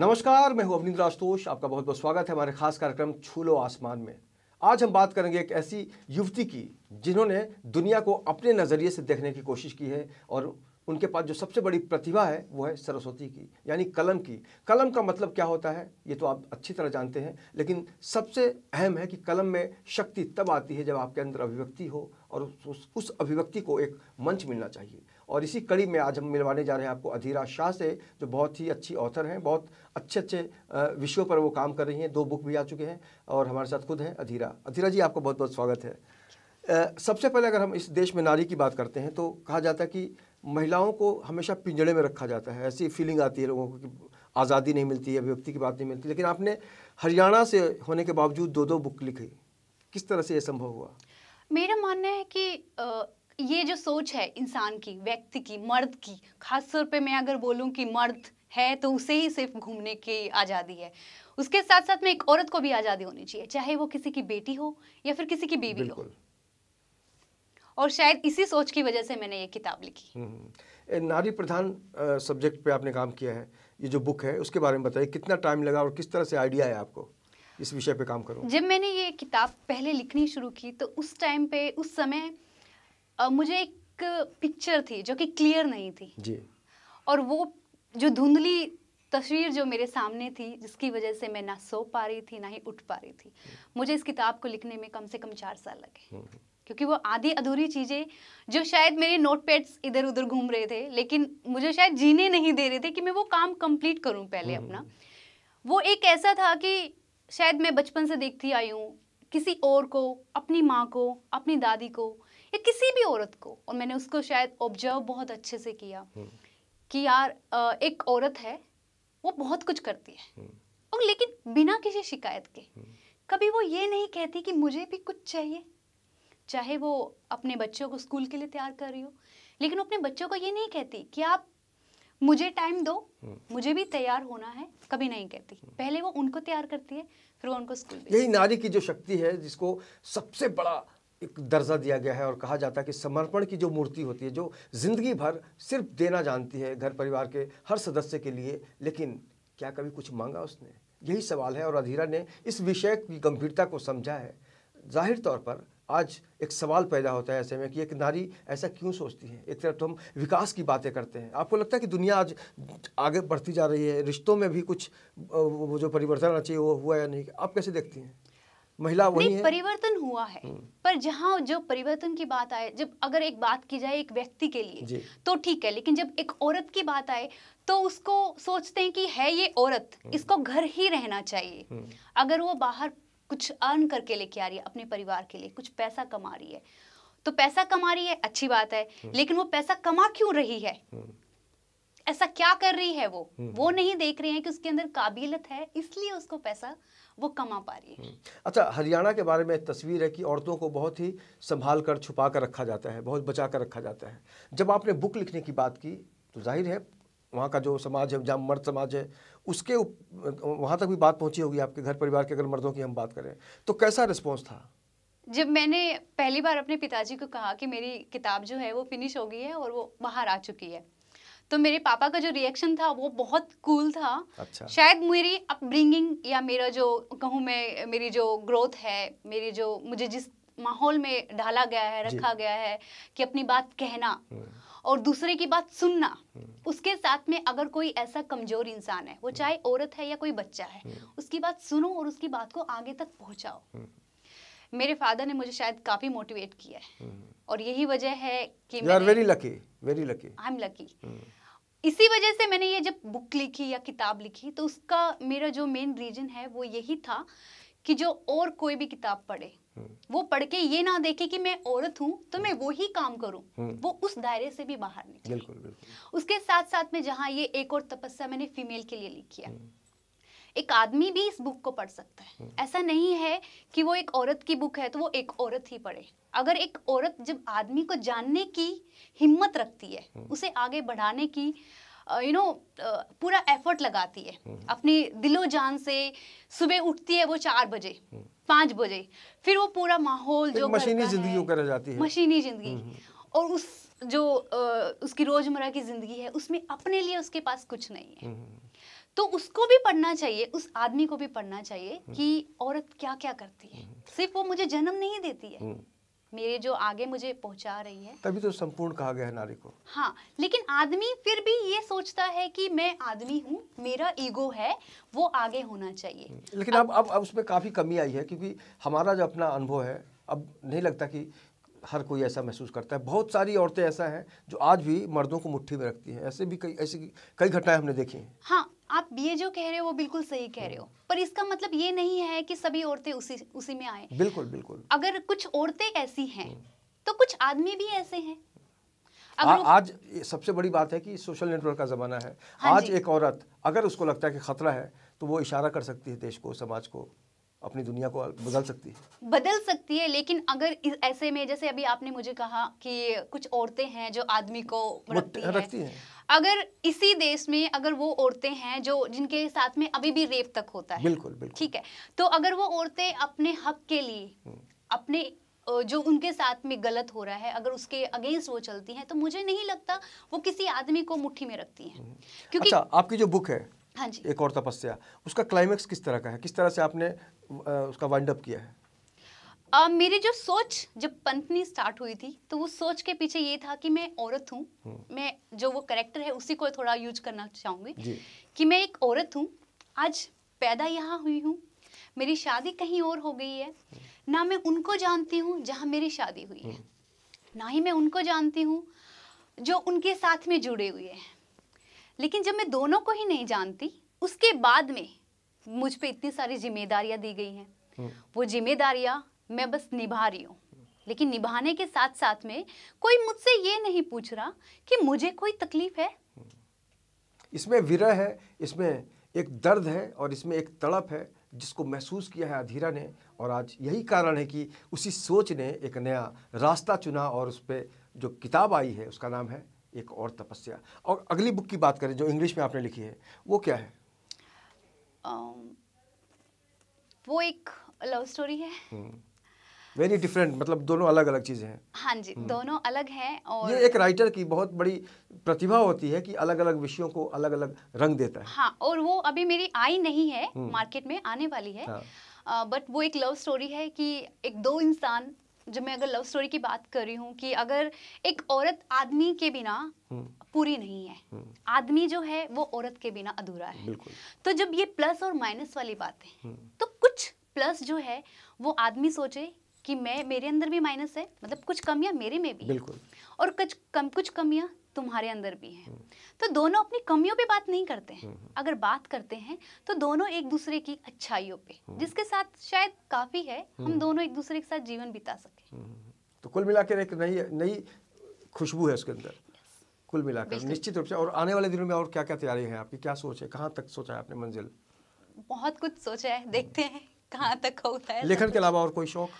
नमस्कार मैं हूं अवनीत राजतोष आपका बहुत बहुत स्वागत है हमारे खास कार्यक्रम छूलो आसमान में आज हम बात करेंगे एक ऐसी युवती की जिन्होंने दुनिया को अपने नज़रिए से देखने की कोशिश की है और उनके पास जो सबसे बड़ी प्रतिभा है वो है सरस्वती की यानी कलम की कलम का मतलब क्या होता है ये तो आप अच्छी तरह जानते हैं लेकिन सबसे अहम है कि कलम में शक्ति तब आती है जब आपके अंदर अभिव्यक्ति हो और उस उस अभिव्यक्ति को एक मंच मिलना चाहिए और इसी कड़ी में आज हम मिलवाने जा रहे हैं आपको अधीरा शाह से जो बहुत ही अच्छी ऑथर हैं बहुत अच्छे अच्छे विषयों पर वो काम कर रही हैं दो बुक भी आ चुके हैं और हमारे साथ खुद हैं अधीरा अधीरा जी आपका बहुत बहुत स्वागत है सबसे पहले अगर हम इस देश में नारी की बात करते हैं तो कहा जाता है कि महिलाओं को हमेशा पिंजड़े में रखा जाता है ऐसी फीलिंग आती है लोगों को कि आज़ादी नहीं मिलती है अभिव्यक्ति की बात नहीं मिलती लेकिन आपने हरियाणा से होने के बावजूद दो दो बुक लिखी किस तरह से ये संभव हुआ मेरा मानना है कि ये जो सोच है इंसान की व्यक्ति की मर्द की खास तौर पे मैं अगर बोलूं कि मर्द है तो उसे ही सिर्फ घूमने की आज़ादी है उसके साथ साथ में एक औरत को भी आज़ादी होनी चाहिए चाहे वो किसी की बेटी हो या फिर किसी की बीवी हो और शायद इसी सोच की वजह से मैंने ये किताब लिखी हम्म, हम्म। नारी प्रधान सब्जेक्ट पे आपने काम किया है ये जो बुक है उसके बारे में बताइए कितना टाइम लगा और किस तरह से आइडिया है आपको इस विषय पे काम करूँ जब मैंने ये किताब पहले लिखनी शुरू की तो उस टाइम पे उस समय मुझे एक पिक्चर थी जो कि क्लियर नहीं थी जी और वो जो धुंधली तस्वीर जो मेरे सामने थी जिसकी वजह से मैं ना सो पा रही थी ना ही उठ पा रही थी मुझे इस किताब को लिखने में कम से कम चार साल लगे हम्म। क्योंकि वो आधी अधूरी चीज़ें जो शायद मेरे नोट पैड्स इधर उधर घूम रहे थे लेकिन मुझे शायद जीने नहीं दे रहे थे कि मैं वो काम कंप्लीट करूं पहले हम्म। अपना वो एक ऐसा था कि शायद मैं बचपन से देखती आई हूँ किसी और को अपनी माँ को अपनी दादी को या किसी भी औरत को और मैंने उसको शायद ऑब्जर्व बहुत अच्छे से किया हम्म। कि यार एक औरत है वो बहुत कुछ करती है हम्म। और लेकिन बिना किसी शिकायत के हम्म। कभी वो ये नहीं कहती कि मुझे भी कुछ चाहिए चाहे वो अपने बच्चों को स्कूल के लिए तैयार कर रही हो लेकिन अपने बच्चों को ये नहीं कहती कि आप मुझे टाइम दो मुझे भी तैयार होना है कभी नहीं कहती पहले वो उनको तैयार करती है फिर वो उनको स्कूल यही नारी की जो शक्ति है जिसको सबसे बड़ा एक दर्जा दिया गया है और कहा जाता है कि समर्पण की जो मूर्ति होती है जो ज़िंदगी भर सिर्फ देना जानती है घर परिवार के हर सदस्य के लिए लेकिन क्या कभी कुछ मांगा उसने यही सवाल है और अधीरा ने इस विषय की गंभीरता को समझा है जाहिर तौर पर आज एक सवाल पैदा होता है ऐसे में कि एक नारी ऐसा क्यों सोचती है एक तरफ तो हम विकास की बातें करते हैं आपको लगता है कि दुनिया आज आगे बढ़ती जा रही है रिश्तों में भी कुछ वो जो परिवर्तन आना चाहिए वो हुआ या नहीं आप कैसे देखती हैं महिला वही है परिवर्तन हुआ है हम्म। पर जहाँ जो परिवर्तन की बात आए जब अगर एक बात की जाए एक व्यक्ति के लिए तो ठीक है लेकिन जब एक औरत की बात आए तो उसको सोचते हैं कि है ये औरत हम्म। इसको घर ही रहना चाहिए हम्म। अगर वो बाहर कुछ अर्न करके लेके आ रही है अपने परिवार के लिए कुछ पैसा कमा रही है तो पैसा कमा रही है अच्छी बात है लेकिन वो पैसा कमा क्यों रही है ऐसा क्या कर रही है वो वो नहीं देख रही है कि उसके अंदर काबिलियत है इसलिए उसको पैसा वो कमा पा रही है हम्म। अच्छा हरियाणा के बारे में एक तस्वीर है कि औरतों को बहुत ही संभाल कर छुपा कर रखा जाता है बहुत बचा कर रखा जाता है जब आपने बुक लिखने की बात की तो जाहिर है वहाँ का जो समाज है जहाँ मर्द समाज है उसके उप, वहाँ तक भी बात पहुँची होगी आपके घर परिवार के अगर मर्दों की हम बात करें तो कैसा रिस्पॉन्स था जब मैंने पहली बार अपने पिताजी को कहा कि मेरी किताब जो है वो फिनिश हो गई है और वो बाहर आ चुकी है तो मेरे पापा का जो रिएक्शन था वो बहुत कूल था अच्छा। शायद मेरी अपब्रिंगिंग या मेरा जो कहूँ मैं मेरी जो ग्रोथ है मेरी जो मुझे जिस माहौल में ढाला गया है रखा गया है कि अपनी बात कहना हम्म। और दूसरे की बात सुनना हम्म। उसके साथ में अगर कोई ऐसा कमजोर इंसान है वो हम्म। चाहे औरत है या कोई बच्चा है उसकी बात सुनो और उसकी बात को आगे तक पहुंचाओ मेरे फादर ने मुझे शायद काफी मोटिवेट किया है और यही वजह है कि very lucky very lucky I am lucky इसी वजह से मैंने ये जब बुक लिखी या किताब लिखी तो उसका मेरा जो मेन रीजन है वो यही था कि जो और कोई भी किताब पढ़े हम्म। वो पढ़ के ये ना देखे कि मैं औरत हूँ तो मैं हम्म। वो ही काम करूँ हम्म। वो उस दायरे से भी बाहर निकले बिल्कुल, बिल्कुल। उसके साथ साथ में जहाँ ये एक और तपस्या मैंने फीमेल के लिए लिखी है एक आदमी भी इस बुक को पढ़ सकता है हम्म। ऐसा नहीं है कि वो एक औरत की बुक है तो वो एक औरत ही पढ़े अगर एक औरत जब आदमी को जानने की हिम्मत रखती है हम्म। उसे आगे बढ़ाने की यू नो पूरा एफर्ट लगाती है हम्म। अपनी दिलो जान से सुबह उठती है वो चार बजे पाँच बजे फिर वो पूरा माहौल जो मशीनी जिंदगी कर जाती है मशीनी जिंदगी और उस जो उसकी रोजमर्रा की जिंदगी है उसमें अपने लिए उसके पास कुछ नहीं है तो उसको भी पढ़ना चाहिए उस आदमी को भी पढ़ना चाहिए हम्म। कि औरत क्या क्या करती है हम्म। सिर्फ वो मुझे जन्म नहीं देती है हम्म। मेरे जो आगे मुझे पहुंचा रही है तभी तो संपूर्ण कहा गया है नारी को हाँ लेकिन आदमी फिर भी ये सोचता है कि मैं आदमी हूँ मेरा ईगो है वो आगे होना चाहिए लेकिन अब अब, अब उसमें काफ़ी कमी आई है क्योंकि हमारा जो अपना अनुभव है अब नहीं लगता कि हर कोई ऐसा महसूस करता है बहुत सारी औरतें ऐसा हैं जो आज भी मर्दों को मुट्ठी में रखती हैं ऐसे भी कई ऐसी कई घटनाएं हमने देखी हैं हाँ आप ये जो कह रहे हो वो बिल्कुल सही कह रहे हो हम्म। पर इसका मतलब ये नहीं है कि सभी औरतें उसी उसी में आए बिल्कुल बिल्कुल अगर कुछ औरतें ऐसी हैं हम्म। तो कुछ आदमी भी ऐसे हैं आ, आज सबसे बड़ी बात है कि सोशल नेटवर्क का ज़माना है हाँ आज एक औरत अगर उसको लगता है कि खतरा है तो वो इशारा कर सकती है देश को समाज को अपनी दुनिया को बदल सकती है बदल सकती है लेकिन अगर ऐसे में जैसे अभी आपने मुझे कहा कि कुछ औरतें हैं जो आदमी को रखती हैं रखती हैं अगर इसी देश में अगर वो औरतें हैं जो जिनके साथ में अभी भी रेप तक होता है बिल्कुल बिल्कुल ठीक है तो अगर वो औरतें अपने हक के लिए हम्म। अपने जो उनके साथ में गलत हो रहा है अगर उसके अगेंस्ट वो चलती हैं तो मुझे नहीं लगता वो किसी आदमी को मुट्ठी में रखती हैं हम्म। क्योंकि अच्छा, आपकी जो बुक है हाँ जी एक और तपस्या उसका क्लाइमेक्स किस तरह का है किस तरह से आपने उसका वाइंड अप किया है Uh, मेरी जो सोच जब पंथनी स्टार्ट हुई थी तो उस सोच के पीछे ये था कि मैं औरत हूँ हम्म। मैं जो वो करेक्टर है उसी को थोड़ा यूज करना चाहूँगी कि मैं एक औरत हूँ आज पैदा यहाँ हुई हूँ मेरी शादी कहीं और हो गई है हम्म। ना मैं उनको जानती हूँ जहाँ मेरी शादी हुई है हम्म। ना ही मैं उनको जानती हूँ जो उनके साथ में जुड़े हुए हैं लेकिन जब मैं दोनों को ही नहीं जानती उसके बाद में मुझ पर इतनी सारी जिम्मेदारियाँ दी गई हैं वो जिम्मेदारियाँ मैं बस निभा रही हूँ लेकिन निभाने के साथ साथ में कोई मुझसे ये नहीं पूछ रहा कि मुझे कोई तकलीफ है इसमें विरह है इसमें एक दर्द है और इसमें एक तड़प है जिसको महसूस किया है अधीरा ने और आज यही कारण है कि उसी सोच ने एक नया रास्ता चुना और उस पर जो किताब आई है उसका नाम है एक और तपस्या और अगली बुक की बात करें जो इंग्लिश में आपने लिखी है वो क्या है आ, वो एक लव स्टोरी है हम्म। वेरी डिफरेंट मतलब दोनों अलग अलग चीज़ें हैं हाँ जी हम्म। दोनों अलग हैं और ये एक राइटर की बहुत बड़ी प्रतिभा होती है कि अलग अलग विषयों को अलग अलग रंग देता है हाँ और वो अभी मेरी आई नहीं है हम्म। मार्केट में आने वाली है बट हाँ। वो एक लव स्टोरी है कि एक दो इंसान जब मैं अगर लव स्टोरी की बात कर रही हूँ कि अगर एक औरत आदमी के बिना हम्म। पूरी नहीं है आदमी जो है वो औरत के बिना अधूरा है तो जब ये प्लस और माइनस वाली बात है तो कुछ प्लस जो है वो आदमी सोचे कि मैं मेरे अंदर भी माइनस है मतलब कुछ कमियां मेरे में भी बिल्कुल और कुछ कम कुछ कमियां तुम्हारे अंदर भी हैं हम्म। तो दोनों अपनी कमियों पे बात नहीं करते हैं हम्म। अगर बात करते हैं तो दोनों एक दूसरे की अच्छाइयों पे हम्म। जिसके साथ शायद काफी है हम दोनों एक दूसरे के साथ जीवन बिता सके तो कुल मिलाकर एक नई नई खुशबू है उसके अंदर कुल मिलाकर निश्चित रूप से और आने वाले दिनों में और क्या क्या तैयारी है आपकी क्या सोच है कहाँ तक सोचा है आपने मंजिल बहुत कुछ सोचा है देखते हैं कहाँ तक होता है लेखन के अलावा और कोई शौक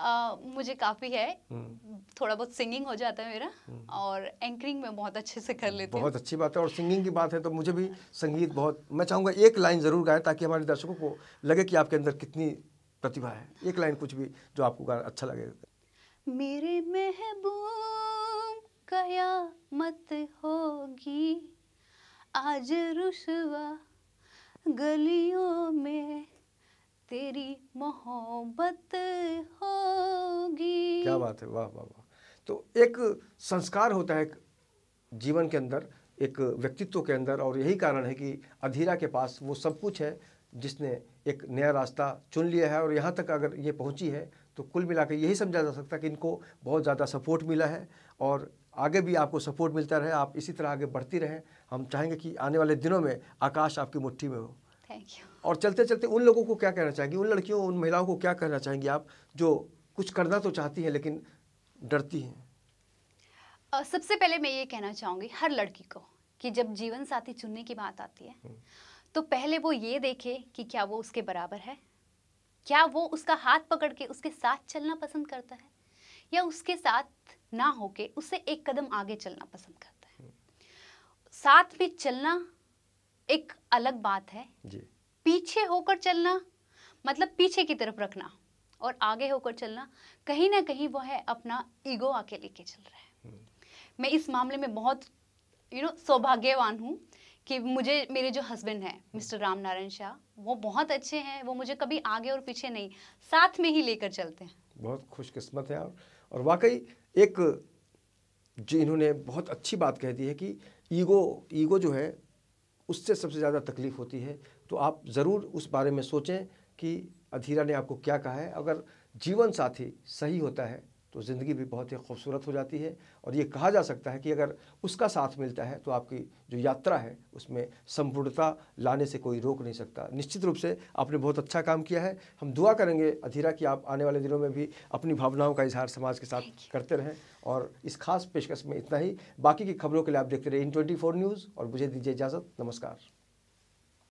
मुझे काफ़ी है हम्म। थोड़ा बहुत सिंगिंग हो जाता है मेरा हम्म। और एंकरिंग में बहुत अच्छे से कर लेती बहुत अच्छी बात है और सिंगिंग की बात है तो मुझे भी संगीत बहुत मैं चाहूंगा एक लाइन ज़रूर गाएं ताकि हमारे दर्शकों को लगे कि आपके अंदर कितनी प्रतिभा है एक लाइन कुछ भी जो आपको गाना अच्छा लगे मेरे महबूब मत होगी आज रुसवा गलियों में तेरी मोहब्बत होगी क्या बात है वाह वाह वाह तो एक संस्कार होता है जीवन के अंदर एक व्यक्तित्व के अंदर और यही कारण है कि अधीरा के पास वो सब कुछ है जिसने एक नया रास्ता चुन लिया है और यहाँ तक अगर ये पहुँची है तो कुल मिला यही समझा जा सकता है कि इनको बहुत ज़्यादा सपोर्ट मिला है और आगे भी आपको सपोर्ट मिलता रहे आप इसी तरह आगे बढ़ती रहें हम चाहेंगे कि आने वाले दिनों में आकाश आपकी मुट्ठी में हो थैंक यू और चलते चलते उन लोगों को क्या कहना चाहेंगे उन लड़कियों उन महिलाओं को क्या कहना चाहेंगे आप जो कुछ करना तो चाहती हैं लेकिन डरती हैं सबसे पहले मैं ये कहना चाहूँगी हर लड़की को कि जब जीवन साथी चुनने की बात आती है हम्म। तो पहले वो ये देखे कि क्या वो उसके बराबर है क्या वो उसका हाथ पकड़ के उसके साथ चलना पसंद करता है या उसके साथ ना होके उसे एक कदम आगे चलना पसंद करता है हम्म। साथ में चलना एक अलग बात है जी। पीछे होकर चलना मतलब पीछे की तरफ रखना और आगे होकर चलना कहीं ना कहीं वो है अपना ईगो आके लेके चल रहा है हम्म। मैं इस मामले में बहुत यू नो सौभाग्यवान हूँ कि मुझे मेरे जो हस्बैंड हैं मिस्टर राम नारायण शाह वो बहुत अच्छे हैं वो मुझे कभी आगे और पीछे नहीं साथ में ही लेकर चलते हैं बहुत खुशकिस्मत है आप और वाकई एक जी इन्होंने बहुत अच्छी बात कह दी है कि ईगो ईगो जो है उससे सबसे ज़्यादा तकलीफ़ होती है तो आप ज़रूर उस बारे में सोचें कि अधीरा ने आपको क्या कहा है अगर जीवन साथी सही होता है तो ज़िंदगी भी बहुत ही खूबसूरत हो जाती है और ये कहा जा सकता है कि अगर उसका साथ मिलता है तो आपकी जो यात्रा है उसमें संपूर्णता लाने से कोई रोक नहीं सकता निश्चित रूप से आपने बहुत अच्छा काम किया है हम दुआ करेंगे अधीरा कि आप आने वाले दिनों में भी अपनी भावनाओं का इजहार समाज के साथ करते रहें और इस खास पेशकश में इतना ही बाकी की खबरों के लिए आप देखते रहे इन ट्वेंटी न्यूज़ और मुझे दीजिए इजाज़त नमस्कार